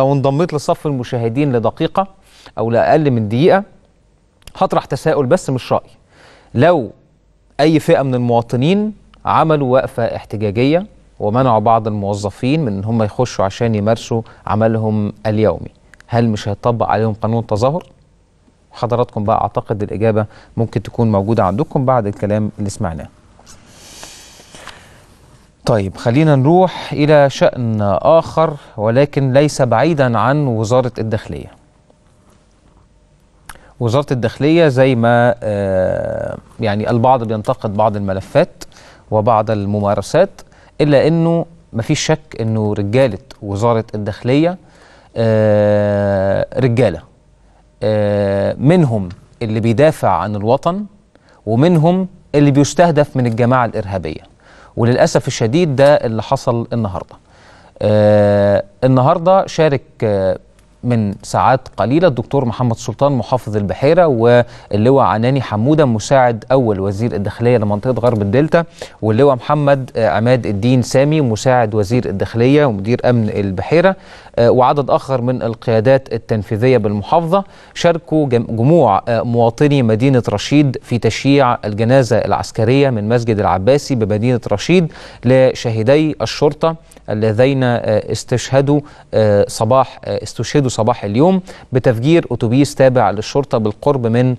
لو انضميت لصف المشاهدين لدقيقة أو لأقل من دقيقة هطرح تساؤل بس مش رأي لو أي فئة من المواطنين عملوا وقفة احتجاجية ومنعوا بعض الموظفين من ان هم يخشوا عشان يمارسوا عملهم اليومي هل مش هيطبق عليهم قانون التظاهر حضراتكم بقى اعتقد الاجابه ممكن تكون موجوده عندكم بعد الكلام اللي سمعناه طيب خلينا نروح إلى شأن آخر ولكن ليس بعيدا عن وزارة الداخلية وزارة الداخلية زي ما آه، يعني البعض بينتقد بعض الملفات وبعض الممارسات إلا أنه مفيش شك أنه رجالة وزارة الداخلية آه، رجالة آه، منهم اللي بيدافع عن الوطن ومنهم اللي بيستهدف من الجماعة الإرهابية وللأسف الشديد ده اللي حصل النهاردة آه النهاردة شارك آه من ساعات قليلة الدكتور محمد سلطان محافظ البحيرة واللواء عناني حمودة مساعد أول وزير الداخلية لمنطقة غرب الدلتا واللواء محمد آه، عماد الدين سامي مساعد وزير الداخلية ومدير أمن البحيرة آه، وعدد آخر من القيادات التنفيذية بالمحافظة شاركوا جموع آه، مواطني مدينة رشيد في تشييع الجنازة العسكرية من مسجد العباسي بمدينة رشيد لشهدي الشرطة اللذين استشهدوا صباح استشهدوا صباح اليوم بتفجير أتوبيس تابع للشرطة بالقرب من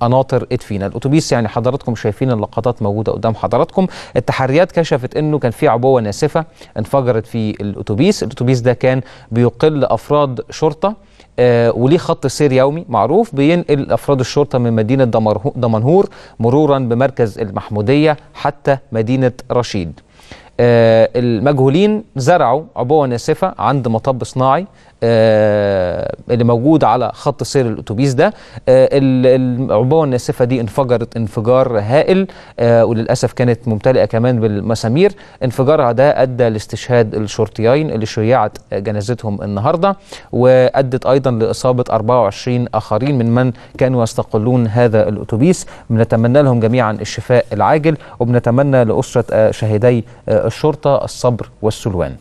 قناطر آه، ادفينا الاتوبيس يعني حضراتكم شايفين اللقطات موجوده قدام حضراتكم التحريات كشفت انه كان في عبوه ناسفه انفجرت في الاتوبيس الاتوبيس ده كان بيقل افراد شرطه آه وليه خط سير يومي معروف بينقل افراد الشرطه من مدينه دمنهور مرورا بمركز المحموديه حتى مدينه رشيد آه، المجهولين زرعوا عبوة ناسفة عند مطب صناعي آه، اللي موجود على خط سير الاتوبيس ده العبوه الناسفه دي انفجرت انفجار هائل آه، وللاسف كانت ممتلئه كمان بالمسامير انفجارها ده ادى لاستشهاد الشرطيين اللي شيعت جنازتهم النهارده وادت ايضا لاصابه 24 اخرين من من كانوا يستقلون هذا الاتوبيس بنتمنى لهم جميعا الشفاء العاجل وبنتمنى لاسره شهيدي الشرطة الصبر والسلوان